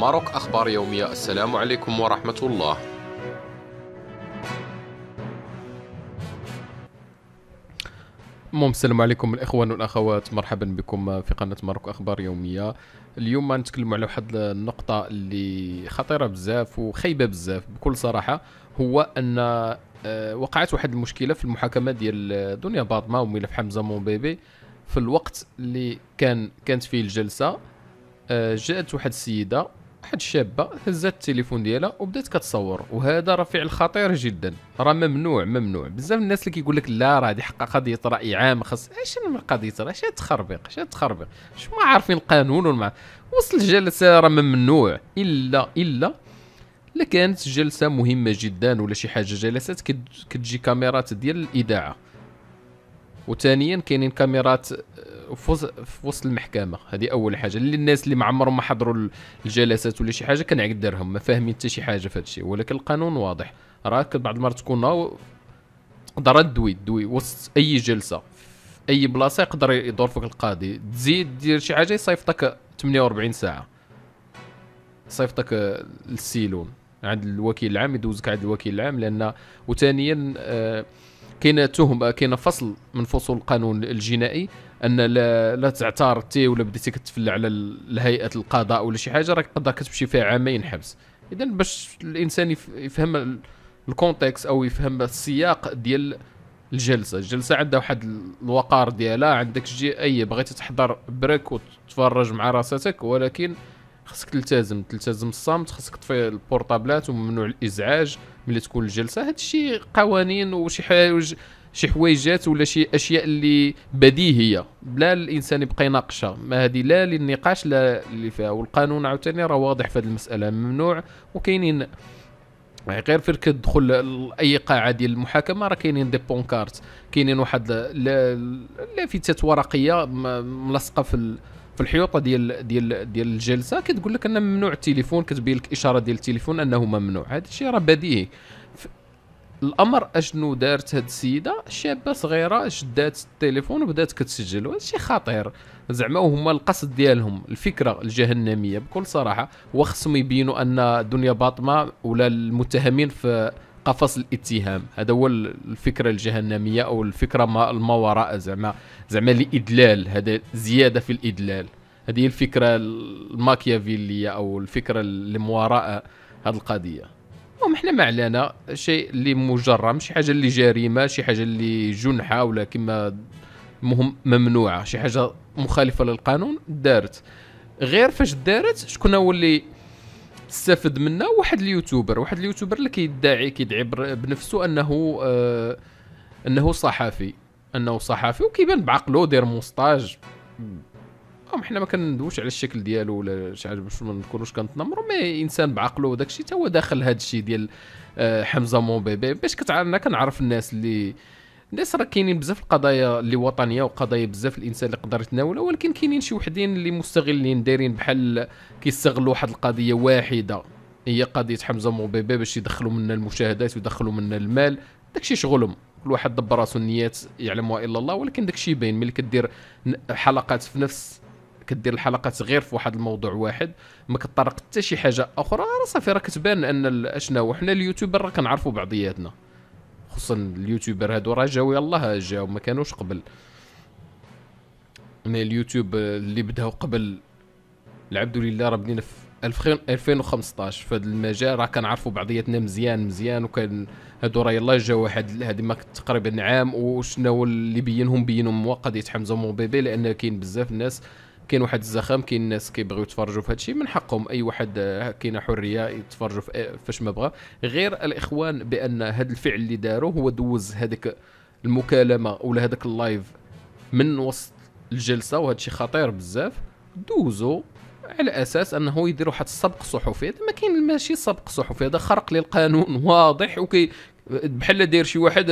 ماروك أخبار يومية السلام عليكم ورحمة الله السلام عليكم الاخوان والاخوات مرحبا بكم في قناه ماروك اخبار يوميه اليوم نتكلم على واحد النقطه اللي خطيره بزاف وخايبه بزاف بكل صراحه هو ان آه، وقعت واحد المشكله في المحاكمه ديال دنيا باطمه وملف حمزه مومبيبي في الوقت اللي كان كانت فيه الجلسه آه، جاءت واحد السيده واحد الشابه هزات التليفون ديالها وبدات كتصور وهذا راه فعل خطير جدا راه ممنوع ممنوع بزاف الناس اللي كيقول لك لا راه هذه حق قضيه راي عام خاص من قضيه راه اش تخربيق اش تخربيق شو ما عارفين القانون وما وصل الجلسه راه ممنوع الا الا الا كانت جلسه مهمه جدا ولا شي حاجه جلسات كتجي كاميرات ديال الاذاعه وثانيا كاينين كاميرات آه، في وسط المحكمه هذه اول حاجه اللي الناس اللي ما عمرهم ما حضروا الجلسات ولا شي حاجه كنعقد درهم ما فاهمين حتى شي حاجه في الشيء ولكن القانون واضح راك بعض المرات تكون قدرات دوي دوي وسط اي جلسه في اي بلاصه يقدر يدور فيك القاضي تزيد دير شي حاجه يصيفطك 48 ساعه يصيفطك للسيلون عند الوكيل العام يدوزك عند الوكيل العام لان وثانيا آه كاين تهمه كاين فصل من فصول القانون الجنائي ان لا, لا تعترضتي ولا بديتي كتفلى على الهيئه القضاء ولا شي حاجه راك تقدر كتمشي فيها عامين حبس اذا باش الانسان يفهم الكونتكست او يفهم السياق ديال الجلسه الجلسه عندها واحد الوقار ديالها عندك جي اي بغيتي تحضر برك وتتفرج مع راساتك ولكن خصك تلتزم تلتزم الصمت خصك تطفي البورطابلات وممنوع الازعاج ملي تكون الجلسه هادشي قوانين وشي حوايج شي حوايجات ولا شي اشياء اللي بديهيه بلا الانسان يبقى يناقشها ما هذه لا للنقاش لا اللي فيها والقانون عاوتاني راه واضح في هذه المساله ممنوع وكاينين غير فين كتدخل اي قاعه ديال المحاكمه راه كاينين دي بونكارت كاينين واحد لافتات ورقيه ملصقه في في الحيوطه ديال ديال ديال الجلسه كتقول لك ان ممنوع التليفون كتبين لك اشاره ديال التليفون انه ممنوع هذا الشيء راه بديهي الامر اشنو دارت هاد السيده شابه صغيره شدات التليفون وبدات كتسجل وهذا الشيء خطير زعما هما القصد ديالهم الفكره الجهنميه بكل صراحه وخصهم يبينوا ان دنيا باطمه ولا المتهمين في قفص الاتهام هذا هو الفكره الجهنميه او الفكره ما ما وراء زعما زعما الادلال هذا زياده في الادلال هذه الفكره الماكيافيليه او الفكره اللي وراء هذه القضيه المهم حنا ما علينا شيء اللي مجرم شي حاجه اللي جريمه شي حاجه اللي جنحه ولا كما المهم ممنوعه شي حاجه مخالفه للقانون دارت غير فاش دارت شكون هو اللي استفد منه واحد اليوتيوبر واحد اليوتيوبر اللي كيدعي كيدعي بنفسه انه آه انه صحفي انه صحفي وكيبان بعقله داير موستاج ام حنا ما كندوش على الشكل ديالو ولا شي حاجه باش ما نكونوش كنتنمروا مي انسان بعقله وداك الشيء تا هو داخل هذا الشيء ديال آه حمزه مون بيبي باش كتعرفنا كنعرف الناس اللي الناس راه كاينين بزاف القضايا اللي وطنيه وقضايا بزاف الانسان اللي قدر يتناولها ولكن كاينين شي وحدين اللي مستغلين دايرين بحال كيستغلوا واحد القضيه واحده هي قضيه حمزه موبيبي باش يدخلوا منا المشاهدات ويدخلوا منا المال داكشي شغلهم كل واحد دبر راسو النيات يعلمها الا الله ولكن داكشي باين ملي كدير حلقات في نفس كدير الحلقات غير في واحد الموضوع واحد ما كتطرق حتى شي حاجه اخرى راه صافي راه كتبان ان اشنا وحنا اليوتيوبر راه كنعرفوا بعضياتنا خصوصا اليوتيوبر هادو راه جاو يلاه جاو ما كانوش قبل من اليوتيوب اللي بداو قبل الحمد لله راه بدينا في 2015 في هذا المجال راه كنعرفوا بعضياتنا مزيان مزيان وكان هادو راه يلاه جاو واحد هادي ما تقريبا عام وشنو اللي بينهم بينهم هو قضيه حمزه موبيبي لان كاين بزاف الناس كاين واحد الزخم كاين الناس كيبغيو يتفرجوا في هادشي من حقهم اي واحد آه، كاين حريه يتفرجوا آه، فاش ما بغى غير الاخوان بان هذا الفعل اللي داروا هو دوز هذيك المكالمه ولا هذاك اللايف من وسط الجلسه وهذا الشيء خطير بزاف دوزوا على اساس انه يديروا واحد السبق صحفي هذا ما كاين ماشي سبق صحفي هذا خرق للقانون واضح وكي بحال داير شي واحد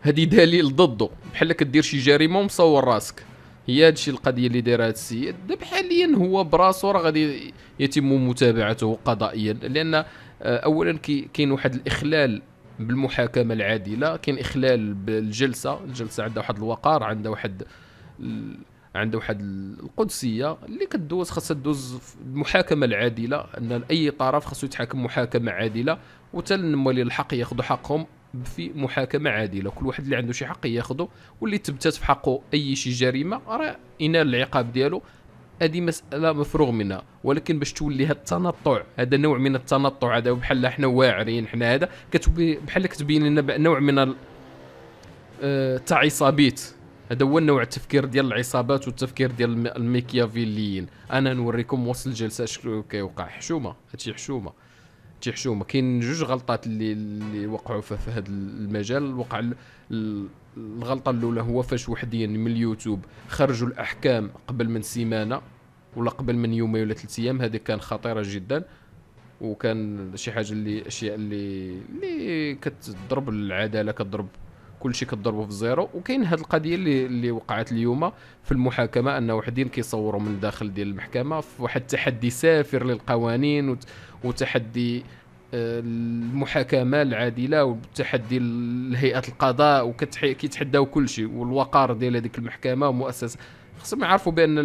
هذه آه، دليل ضده بحال كدير شي جريمه ومصور راسك هي هادشي القضيه اللي دايرها هاد السيد دابا حاليا هو براسو راه غادي يتم متابعته قضائيا لان آه، اولا كاين واحد الاخلال بالمحاكمه العادله كاين اخلال بالجلسه الجلسه عندها واحد الوقار عندها واحد عنده واحد القدسيه اللي كدوز خاصها دوز المحاكمه العادله ان اي طرف خاصو يتحاكم محاكمه عادله وتا الموالي الحق ياخذوا حقهم في محاكمه عادله كل واحد اللي عنده شي حق ياخذه واللي تبتت في حقه اي شي جريمه راه ينال العقاب ديالو هذه مساله مفروغ منها ولكن باش تولي هذا التنطع هذا نوع من التنطع هذا بحال حنا واعرين حنا هذا بحال كتبين لنا نوع من آه، تاع عصابيت هذا هو نوع التفكير ديال العصابات والتفكير ديال الميكيافيليين انا نوريكم وسط الجلسه شكون كيوقع حشومه هادشي حشومه تيحشومه كاين جوج غلطات اللي اللي وقعوا في هذا المجال وقع الغلطه الاولى هو فاش وحدين من اليوتيوب خرجوا الاحكام قبل من سيمانه ولا قبل من يومين ولا ثلاث ايام هذه كان خطيره جدا وكان شي حاجه اللي اشياء اللي اللي كتضرب العداله كتضرب كلشي كضربه في الزيرو وكاين هذه القضيه اللي اللي وقعت اليوم في المحاكمه ان وحدين كيصوروا من داخل ديال المحكمه في واحد التحدي سافر للقوانين وتحدي آه، المحاكمه العادله وتحدي لهيئه القضاء وكيتحداو كلشي والوقار ديال هذيك المحكمه ومؤسسه خصهم يعرفوا بان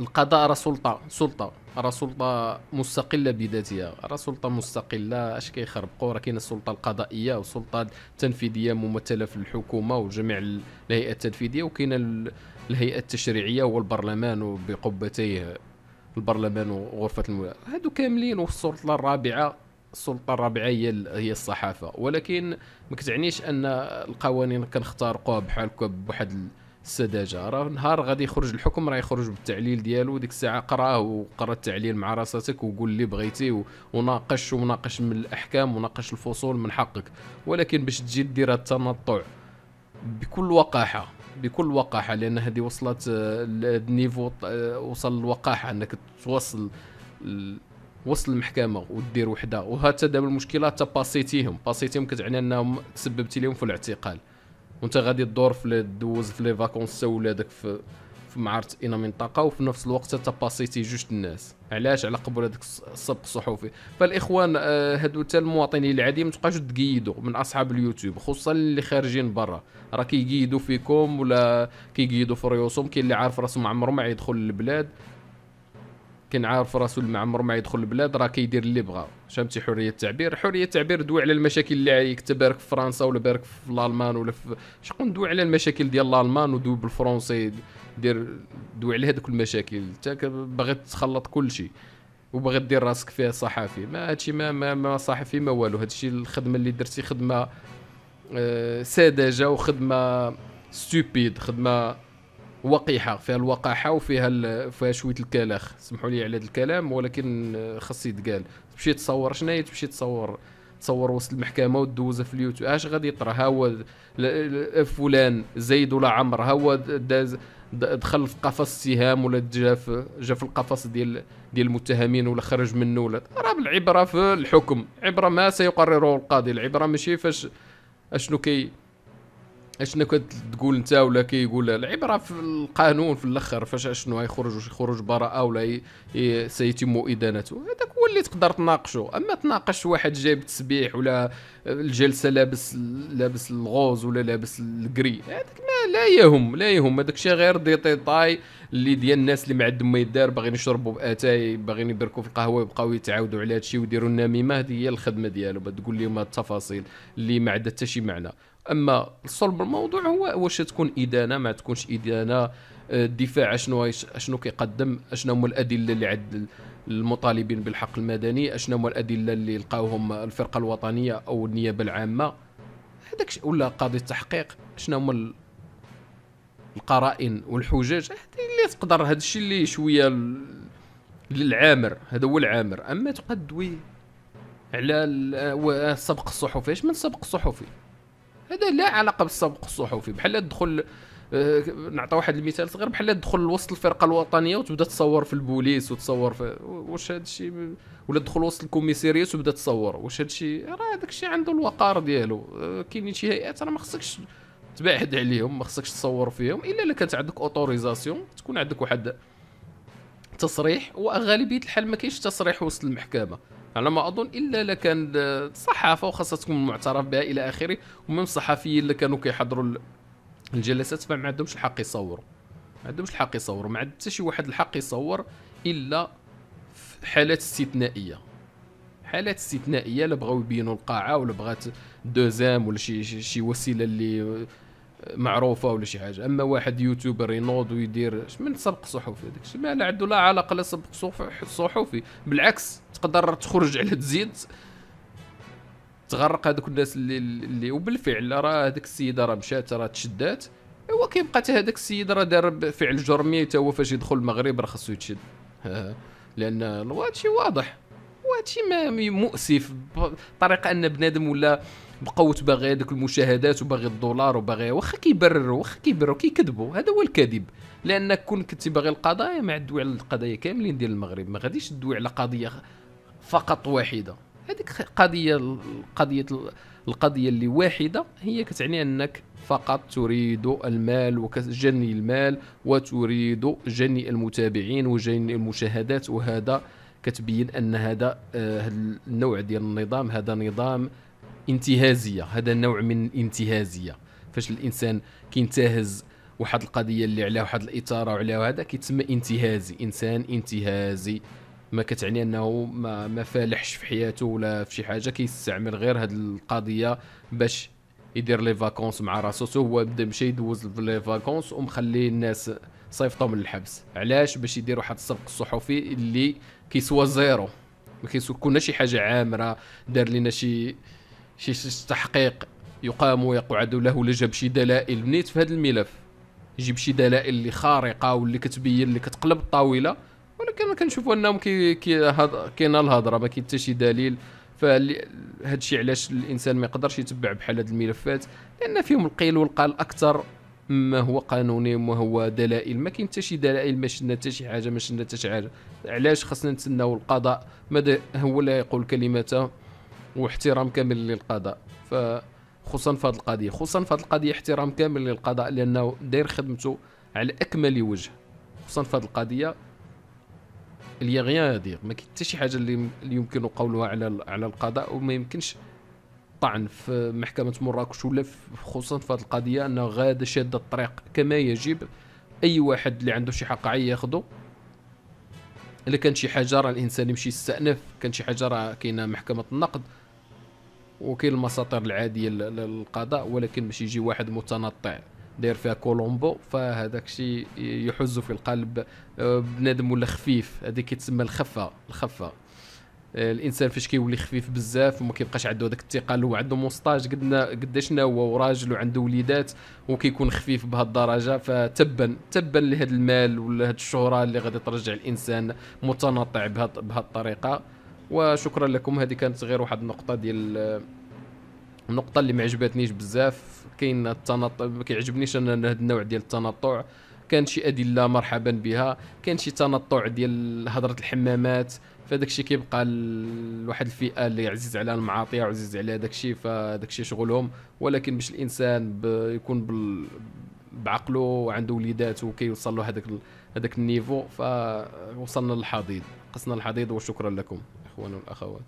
القضاء راه سلطه سلطه راه سلطه مستقله بذاتها راه سلطه مستقله اش كيخربقوا راه كاينه السلطه القضائيه والسلطه التنفيذيه ممثله في الحكومه وجميع الهيئه التنفيذيه وكاينه الهيئه التشريعيه والبرلمان وبقبتيه البرلمان وغرفه المولى هادو كاملين والسلطه الرابعه السلطه الرابعه هي هي الصحافه ولكن ما كتعنيش ان القوانين كنخترقوها بحال بواحد السذاجه راه نهار غادي يخرج الحكم راه يخرج بالتعليل ديالو ديك الساعه قراه وقرا التعليل مع راساتك وقول اللي بغيتي وناقش وناقش من الاحكام وناقش الفصول من حقك ولكن باش تجي دير التنطع بكل وقاحه بكل وقاحه لان هذه وصلت آه، النيفو آه، وصل الوقاحه انك توصل وصل المحكمه ودير وحده وهذا دابا المشكله حتى باسيتيهم باسيتيهم كتعني انهم تسببتي لهم في الاعتقال وانت غادي تدور في دوز في لي فاكونس ولادك في في معرض انا منطقه وفي نفس الوقت باسيتي جوج الناس علاش على قبل هذاك السبق الصحفي فالاخوان آه، هادو حتى المواطنين العاديين ما تبقاش تقيدوا من اصحاب اليوتيوب خصوصا اللي خارجين برا راه كيقيدوا فيكم ولا كيقيدوا في ريوسهم كاين اللي عارف راسو ما عمره ما يدخل للبلاد كان عارف راسو ما عمره ما يدخل البلاد راه كيدير اللي بغا فهمتي حريه التعبير حريه التعبير دوي على المشاكل اللي عليك بارك في فرنسا ولا بارك في الالمان ولا في شكون دوي على المشاكل ديال الالمان ودوي بالفرنسي دير دوي على هذوك المشاكل انت باغي تخلط كل شيء وباغي دير راسك فيها صحافي ما هادشي ما, ما, ما ما والو هادشي الخدمه اللي درتي خدمه آه، ساذجه وخدمه ستوبيد خدمه وقيحه فيها الوقاحه وفيها فيها شويه الكلاخ سمحوا لي على هذا الكلام ولكن خاص يتقال تمشي تصور شناهي تمشي تصور تصور وسط المحكمه وتدوزها في اليوتيوب اش غادي يطرى ها هو فلان زيد ولا عمر ها هو داز دخل في قفص السهام ولا جا في جا في القفص ديال ديال المتهمين ولا خرج منه ولا راه العبره في الحكم عبره ما سيقرره القاضي العبره ماشي فاش اشنو كي اشنو كنت تقول انت ولا كيقول العبره في القانون في الاخر فاش اشنو يخرج واش يخرج براءه ولا سيتم ادانته هذاك هو اللي تقدر تناقشه اما تناقش واحد جايب تسبيح ولا الجلسه لابس لابس الغوز ولا لابس الكري هذاك ما لا يهم لا يهم هذاك الشيء غير دي ديتاي اللي ديال الناس اللي ما عندهم ما يدار باغيين يشربوا باتاي باغيين يبركوا في القهوه ويبقاو يتعاودوا على هذا الشيء ويديروا النميمه هذه هي الخدمه ديالو تقول لهم التفاصيل اللي ما عندها حتى شي معنى اما صلب الموضوع هو واش تكون ادانه ما تكونش ادانه آه، الدفاع شنو شنو كيقدم اشنو هما الادله اللي عند المطالبين بالحق المدني اشنو هما الادله اللي لقاوهم الفرقه الوطنيه او النيابه العامه هذاك ولا قاضي التحقيق شنو هما القرائن والحجج اللي تقدر هذا الشيء اللي شويه للعامر هذا هو العامر اما تقدوي على آه، آه، السبق الصحفي اش من سبق الصحفي هذا لا علاقه بالسبق الصحفي بحال تدخل آه، نعطي واحد المثال صغير بحال تدخل لوسط الفرقه الوطنيه وتبدا تصور في البوليس وتصور في واش هذا الشيء ولا تدخل وسط الكوميسيريات وتبدا تصور واش هذا الشيء راه هذاك الشيء عنده الوقار ديالو آه، كاينين شي هيئات راه ما خصكش تبعد عليهم ما خصكش تصور فيهم الا الا كانت عندك اوتوريزاسيون تكون عندك واحد تصريح وغالبيه الحال ما كاينش تصريح وسط المحكمه على ما اظن الا لكان الصحافه وخاصها تكون معترف بها الى اخره ومن الصحفيين اللي كانوا كيحضروا الجلسات فما عندهمش الحق يصوروا ما عندهمش الحق يصوروا ما عند حتى شي واحد الحق يصور الا في حالات استثنائيه حالات استثنائيه لبغاو بغاو يبينوا القاعه ولا بغات دوزام ولا شي شي وسيله اللي معروفه ولا شي حاجه اما واحد يوتيوبر ينوض ويدير من سبق صحفي هذاك الشيء ما عنده لا علاقه لا سبق صحفي بالعكس تقدر تخرج على تزيد تغرق هذوك الناس اللي اللي وبالفعل راه هذيك السيده راه مشات راه تشدات هو كيبقى حتى هذاك السيد راه دار فعل جرمي حتى هو فاش يدخل المغرب راه خاصو يتشد لان هادشي واضح وهادشي الشيء مؤسف بطريقه ان بنادم ولا بقاو باغي هذوك المشاهدات وباغي الدولار وباغي واخا كيبرروا واخا كيبرروا كيكذبوا هذا هو الكذب لان كون كنتي باغي القضايا ما عدوي على القضايا كاملين ديال المغرب ما غاديش تدوي على قضيه فقط واحده هذيك قضيه قضيه القضيه اللي واحده هي كتعني انك فقط تريد المال وجني المال وتريد جني المتابعين وجني المشاهدات وهذا كتبين ان هذا آه، النوع ديال النظام هذا نظام انتهازيه هذا نوع من الانتهازيه فاش الانسان كينتهز واحد القضيه اللي عليها واحد الاثاره وعلى هذا كيتسمى انتهازي انسان انتهازي ما كتعني انه ما, ما فالحش في حياته ولا في شي حاجه كيستعمل غير هاد القضيه باش يدير لي فاكونس مع راسو هو بدا مشى يدوز في لي فاكونس ومخلي الناس صيفطوا من الحبس علاش باش يدير واحد السبق الصحفي اللي كيسوى زيرو ما كنا شي حاجه عامره دار لنا شي شي تحقيق يقام ويقعد له لجب شي دلائل بنيت في هذا الملف يجيب شي دلائل اللي خارقه واللي كتبين اللي كتقلب الطاوله ولكن كنشوفوا انهم كي كي كاينه الهضره ما كاين حتى شي دليل فهادشي علاش الانسان ما يقدرش يتبع بحال هاد الملفات لان فيهم القيل والقال اكثر ما هو قانوني وما هو دلائل ما كاين حتى شي دلائل ما شفنا حتى شي حاجه ما شفنا حتى شي حاجه علاش خصنا نتسناو القضاء ماذا هو اللي يقول كلمته واحترام كامل للقضاء ف خصوصا في هذه القضيه خصوصا في هذه القضيه احترام كامل للقضاء لانه داير خدمته على اكمل وجه خصوصا في هذه القضيه اللي غيان يدير ما كاين حتى شي حاجه اللي يمكن قولها على على القضاء وما يمكنش طعن في محكمه مراكش ولا خصوصا في هذه القضيه انه غاده شاده الطريق كما يجب اي واحد اللي عنده شي عي ياخذه الا كان شي حاجه راه الانسان يمشي يستانف كان شي حاجه راه كاينه محكمه النقد وكاين المساطير العاديه للقضاء ولكن باش يجي واحد متنطع داير فيها كولومبو فهذاك الشيء يحز في القلب آه، بنادم ولا خفيف هذه كتسمى الخفه الخفه آه، الانسان فاش كيولي خفيف بزاف وما كيبقاش عنده هذاك الثقل هو عنده مونستاج قدنا قداش هو وراجل وعنده وليدات وكيكون خفيف بهذه الدرجه فتبا تبا لهذا المال ولا هذه الشهره اللي غادي ترجع الانسان متنطع بهذه الطريقه وشكرا لكم هذه كانت غير واحد النقطه ديال النقطه اللي ما عجبتنيش بزاف كاين التنطع ما كيعجبنيش انا هذا النوع ديال التنطع كان شي ادله مرحبا بها كان شي تنطع ديال هضره الحمامات فداك الشيء كيبقى لواحد الفئه اللي عزيز على المعاطيه وعزيز على داك الشيء فداك الشيء شغلهم ولكن باش الانسان يكون بال بعقله وعنده وليدات وكيوصل له هذاك هذاك النيفو فوصلنا للحضيض قصنا الحضيض وشكرا لكم الإخوان والأخوات